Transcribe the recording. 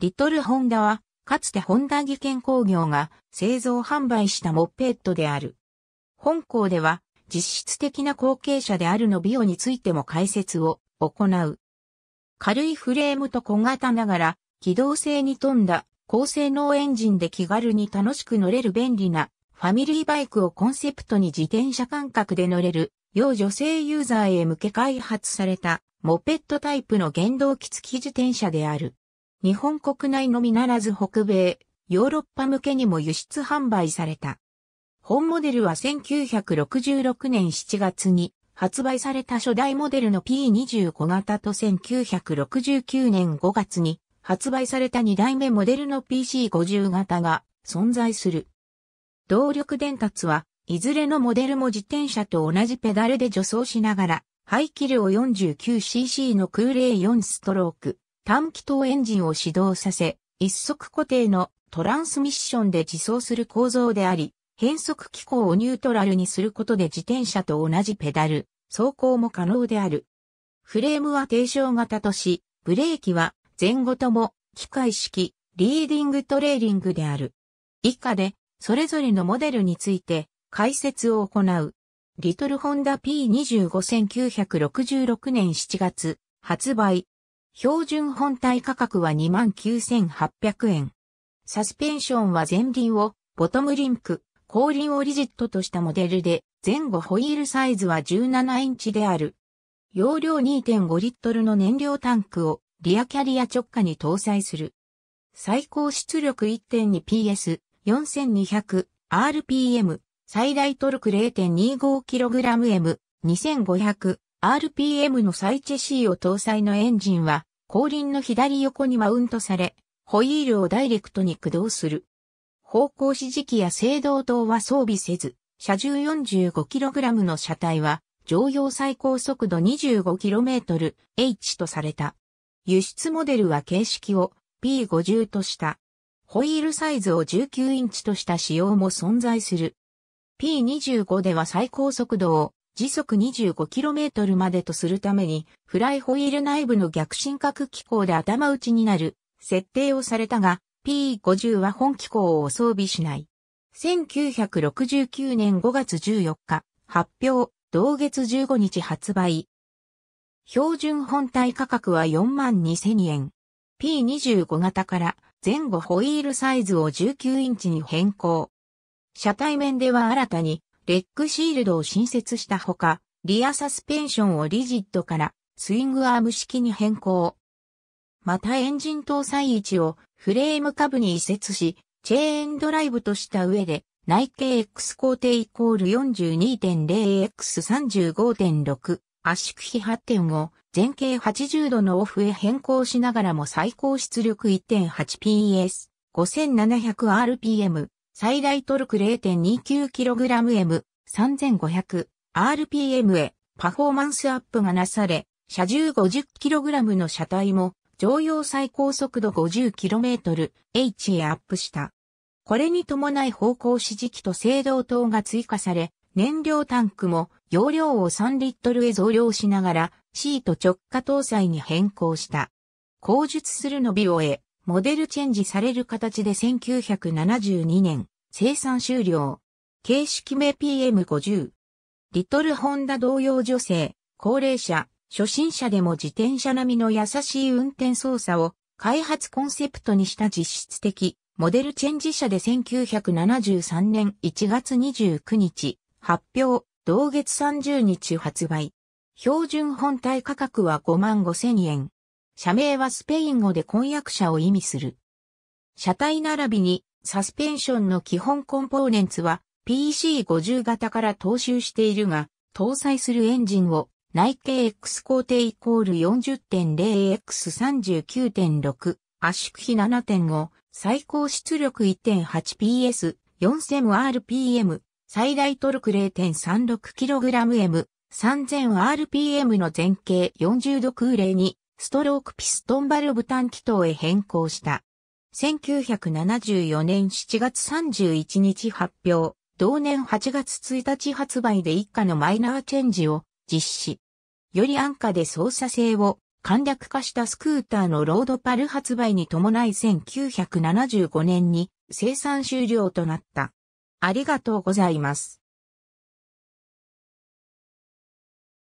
リトルホンダは、かつてホンダ技研工業が製造販売したモッペットである。本校では、実質的な後継者であるのビオについても解説を行う。軽いフレームと小型ながら、機動性に富んだ高性能エンジンで気軽に楽しく乗れる便利なファミリーバイクをコンセプトに自転車感覚で乗れる、要女性ユーザーへ向け開発されたモペットタイプの原動機付き自転車である。日本国内のみならず北米、ヨーロッパ向けにも輸出販売された。本モデルは1966年7月に発売された初代モデルの P25 型と1969年5月に発売された2代目モデルの PC50 型が存在する。動力伝達はいずれのモデルも自転車と同じペダルで助走しながら排気量 49cc の空冷4ストローク、短気筒エンジンを始動させ、一足固定のトランスミッションで自走する構造であり、変速機構をニュートラルにすることで自転車と同じペダル、走行も可能である。フレームは低床型とし、ブレーキは前後とも機械式、リーディングトレーリングである。以下で、それぞれのモデルについて解説を行う。リトルホンダ P25 1966年7月発売、標準本体価格は29,800円。サスペンションは前輪をボトムリンク、後輪をリジットとしたモデルで、前後ホイールサイズは17インチである。容量2.5リットルの燃料タンクをリアキャリア直下に搭載する。最高出力 1.2PS4200RPM、最大トルク 0.25kgM2500RPM のサイチェ C を搭載のエンジンは後輪の左横にマウントされ、ホイールをダイレクトに駆動する。方向指示器や制動灯は装備せず、車重 45kg の車体は、常用最高速度 25km H とされた。輸出モデルは形式を P50 とした。ホイールサイズを19インチとした仕様も存在する。P25 では最高速度を時速 25km までとするために、フライホイール内部の逆進角機構で頭打ちになる、設定をされたが、P50 は本機構を装備しない。1969年5月14日、発表、同月15日発売。標準本体価格は42,000円。P25 型から前後ホイールサイズを19インチに変更。車体面では新たにレッグシールドを新設したほか、リアサスペンションをリジットからスイングアーム式に変更。またエンジン搭載位置をフレーム下部に移設し、チェーンドライブとした上で、内径 X 工程イコール 42.0x35.6 圧縮比8.5、前傾80度のオフへ変更しながらも最高出力 1.8PS、5700rpm、最大トルク 0.29kgM3500RPM へパフォーマンスアップがなされ、車重 50kg の車体も常用最高速度 50km/h へアップした。これに伴い方向指示器と制動灯が追加され、燃料タンクも容量を3リットルへ増量しながらシート直下搭載に変更した。後述するのびを得。モデルチェンジされる形で1972年、生産終了。形式名 PM50。リトルホンダ同様女性、高齢者、初心者でも自転車並みの優しい運転操作を開発コンセプトにした実質的モデルチェンジ車で1973年1月29日発表、同月30日発売。標準本体価格は5万5千円。社名はスペイン語で婚約者を意味する。車体並びにサスペンションの基本コンポーネンツは PC50 型から踏襲しているが、搭載するエンジンを内径 X 工程イコール 40.0X39.6 圧縮比7.5最高出力 1.8PS4000rpm 最大トルク 0.36kgm 3000rpm の前傾40度空冷にストロークピストンバルブン気筒へ変更した。1974年7月31日発表、同年8月1日発売で一家のマイナーチェンジを実施。より安価で操作性を簡略化したスクーターのロードパル発売に伴い1975年に生産終了となった。ありがとうございます。